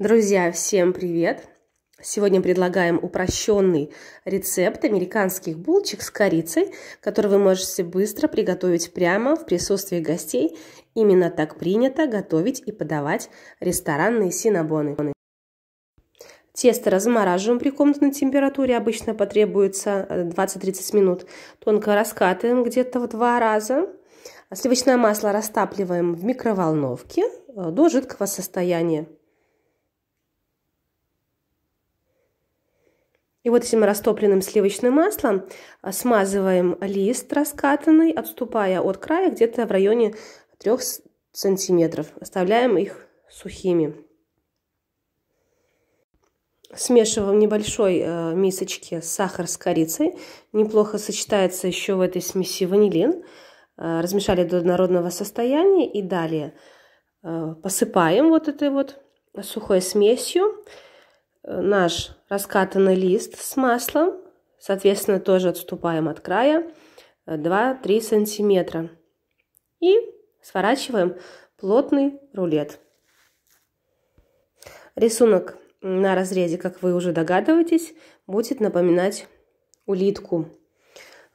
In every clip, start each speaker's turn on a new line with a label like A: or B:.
A: Друзья, всем привет! Сегодня предлагаем упрощенный рецепт американских булочек с корицей, который вы можете быстро приготовить прямо в присутствии гостей. Именно так принято готовить и подавать ресторанные синабоны. Тесто размораживаем при комнатной температуре, обычно потребуется 20-30 э, минут. Тонко раскатываем где-то в два раза. Сливочное масло растапливаем в микроволновке э, до жидкого состояния. И вот этим растопленным сливочным маслом а, смазываем лист раскатанный, отступая от края где-то в районе 3 сантиметров. Оставляем их сухими. Смешиваем в небольшой э, а, мисочке сахар с корицей. Неплохо сочетается еще в этой смеси ванилин. Э, размешали до однородного состояния и далее э, посыпаем вот этой вот сухой смесью наш раскатанный лист с маслом. Соответственно, тоже отступаем от края 2-3 э, сантиметра. И сворачиваем плотный рулет. Рисунок на разрезе, как вы уже догадываетесь, будет напоминать улитку.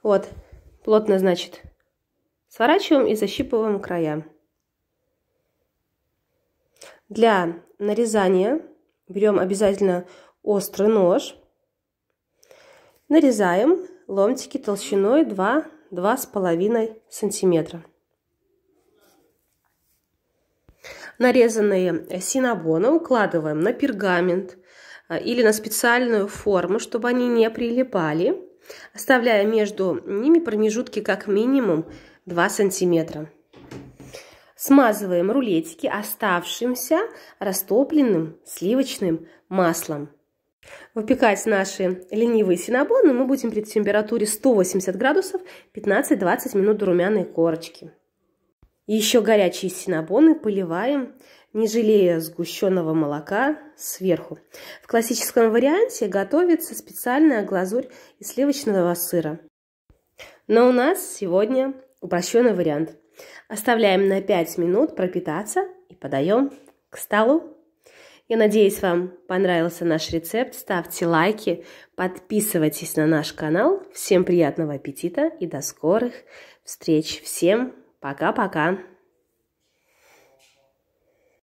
A: Вот, плотно, значит, сворачиваем и защипываем края. Для нарезания Берем обязательно острый нож. Нарезаем ломтики толщиной 2-2,5 сантиметра. Нарезанные синабоны укладываем на пергамент э, или на специальную форму, чтобы они не прилипали, оставляя между ними промежутки как минимум 2 сантиметра. Смазываем рулетики оставшимся растопленным сливочным маслом. Выпекать наши ленивые синабоны мы будем при температуре 180 градусов 15-20 минут до румяной корочки. Еще горячие синабоны поливаем, не жалея сгущенного молока, сверху. В классическом варианте готовится специальная глазурь из сливочного сыра. Но у нас сегодня упрощенный вариант – Оставляем на 5 минут пропитаться и подаем к столу. Я надеюсь, вам понравился наш рецепт. Ставьте лайки, подписывайтесь на наш канал. Всем приятного аппетита и до скорых встреч. Всем пока-пока.